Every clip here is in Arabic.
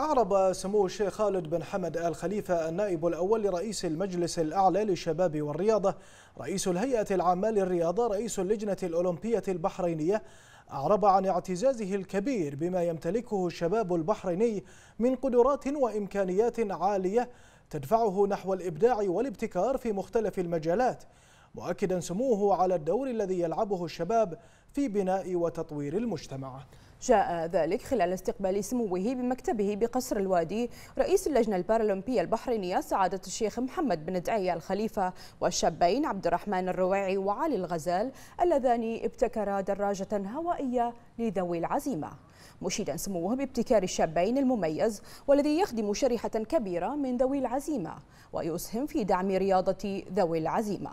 أعرب سمو الشيخ خالد بن حمد آل خليفة النائب الأول لرئيس المجلس الأعلى للشباب والرياضة رئيس الهيئة العامة للرياضة رئيس اللجنة الأولمبية البحرينية أعرب عن اعتزازه الكبير بما يمتلكه الشباب البحريني من قدرات وإمكانيات عالية تدفعه نحو الإبداع والابتكار في مختلف المجالات مؤكدا سموه على الدور الذي يلعبه الشباب في بناء وتطوير المجتمع جاء ذلك خلال استقبال سموه بمكتبه بقصر الوادي رئيس اللجنة البارالمبية البحرينية سعادة الشيخ محمد بن دعية الخليفة والشابين عبد الرحمن الرويعي وعلي الغزال اللذان ابتكرا دراجة هوائية لذوي العزيمة مشيدا سموه بابتكار الشابين المميز والذي يخدم شريحة كبيرة من ذوي العزيمة ويسهم في دعم رياضة ذوي العزيمة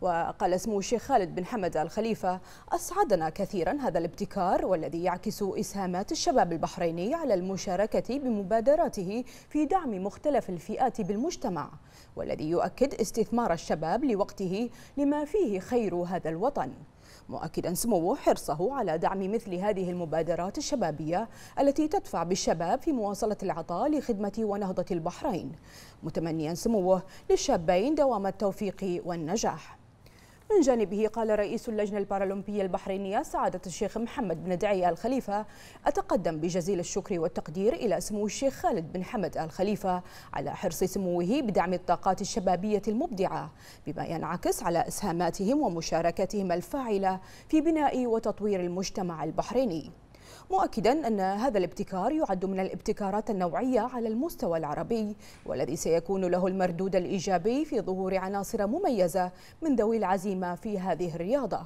وقال سمو الشيخ خالد بن حمد الخليفة أسعدنا كثيرا هذا الابتكار والذي يعكس إسهامات الشباب البحريني على المشاركة بمبادراته في دعم مختلف الفئات بالمجتمع والذي يؤكد استثمار الشباب لوقته لما فيه خير هذا الوطن مؤكدا سموه حرصه على دعم مثل هذه المبادرات الشبابية التي تدفع بالشباب في مواصلة العطاء لخدمة ونهضة البحرين متمنيا سموه للشابين دوام التوفيق والنجاح من جانبه قال رئيس اللجنة البارالمبية البحرينية سعادة الشيخ محمد بن دعي آل خليفة أتقدم بجزيل الشكر والتقدير إلى سمو الشيخ خالد بن حمد آل خليفة على حرص سموه بدعم الطاقات الشبابية المبدعة بما ينعكس على إسهاماتهم ومشاركتهم الفاعلة في بناء وتطوير المجتمع البحريني مؤكدا أن هذا الابتكار يعد من الابتكارات النوعية على المستوى العربي والذي سيكون له المردود الإيجابي في ظهور عناصر مميزة من ذوي العزيمة في هذه الرياضة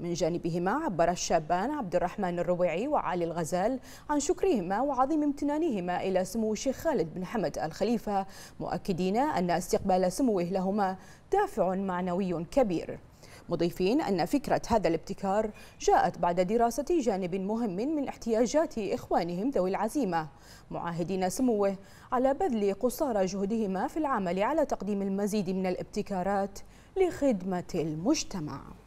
من جانبهما عبر الشابان عبد الرحمن الربيعي وعلي الغزال عن شكرهما وعظيم امتنانهما إلى سمو الشيخ خالد بن حمد الخليفة مؤكدين أن استقبال سموه لهما دافع معنوي كبير مضيفين أن فكرة هذا الابتكار جاءت بعد دراسة جانب مهم من احتياجات إخوانهم ذوي العزيمة معاهدين سموه على بذل قصارى جهدهما في العمل على تقديم المزيد من الابتكارات لخدمة المجتمع